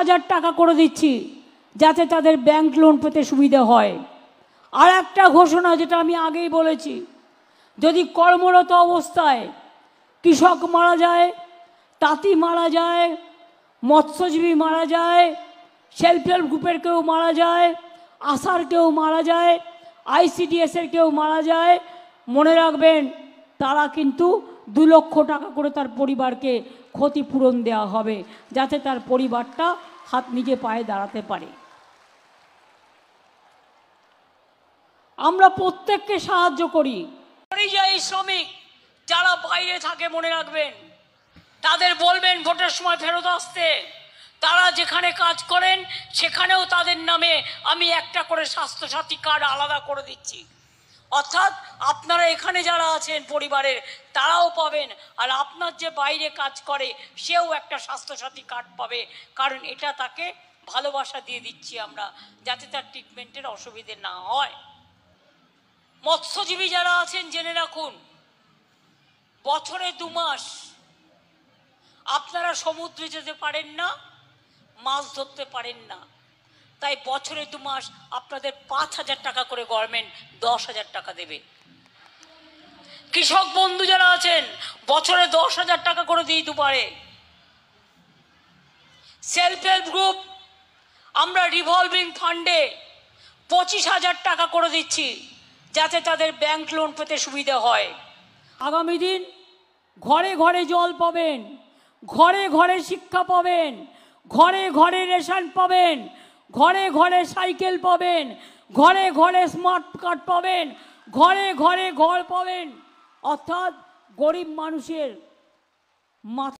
হাজার টাকা করে দিচ্ছি যাতে তাদের ব্যাংক লোন পেতে সুবিধা হয় আর একটা ঘোষণা যেটা আমি আগেই বলেছি যদি কর্মরত অবস্থায় কৃষক মারা যায় তাঁতি মারা যায় মৎস্যজীবী মারা যায় সেলফ হেল্প গ্রুপের কেউ মারা যায় আশার কেউ মারা যায় আইসিডিএসের কেউ মারা যায় মনে রাখবেন তারা কিন্তু দু লক্ষ টাকা করে তার পরিবারকে ক্ষতিপূরণ দেওয়া হবে যাতে তার পরিবারটা হাত নিজে পায়ে দাঁড়াতে পারে আমরা প্রত্যেককে সাহায্য করি পরিযায়ী শ্রমিক যারা বাইরে থাকে মনে রাখবেন তাদের বলবেন ভোটের সময় ফেরত আসতে তারা যেখানে কাজ করেন সেখানেও তাদের নামে আমি একটা করে স্বাস্থ্যসাথী কার্ড আলাদা করে দিচ্ছি অর্থাৎ আপনারা এখানে যারা আছেন পরিবারের তারাও পাবেন আর আপনার যে বাইরে কাজ করে সেও একটা স্বাস্থ্যসাথী কার্ড পাবে কারণ এটা তাকে ভালোবাসা দিয়ে দিচ্ছি আমরা যাতে তার ট্রিটমেন্টের অসুবিধে না হয় মৎস্যজীবী যারা আছেন জেনে রাখুন বছরে দু মাস আপনারা সমুদ্রে যেতে পারেন না মাছ ধরতে পারেন না তাই বছরে দু মাস আপনাদের পাঁচ হাজার টাকা করে গভর্নমেন্ট দশ হাজার টাকা দেবে কৃষক বন্ধু যারা আছেন বছরে দশ হাজার টাকা করে দিই দুবারে সেলফ হেল্প গ্রুপ আমরা রিভলভিং ফান্ডে পঁচিশ হাজার টাকা করে দিচ্ছি যাতে তাদের ব্যাংক লোন পেতে সুবিধা হয় আগামী দিন ঘরে ঘরে জল পাবেন ঘরে ঘরে শিক্ষা পাবেন ঘরে ঘরে রেশন পাবেন ঘরে ঘরে সাইকেল পাবেন ঘরে ঘরে স্মার্ট কার্ড পাবেন ঘরে ঘরে ঘর পাবেন অর্থাৎ গরিব মানুষের মাথা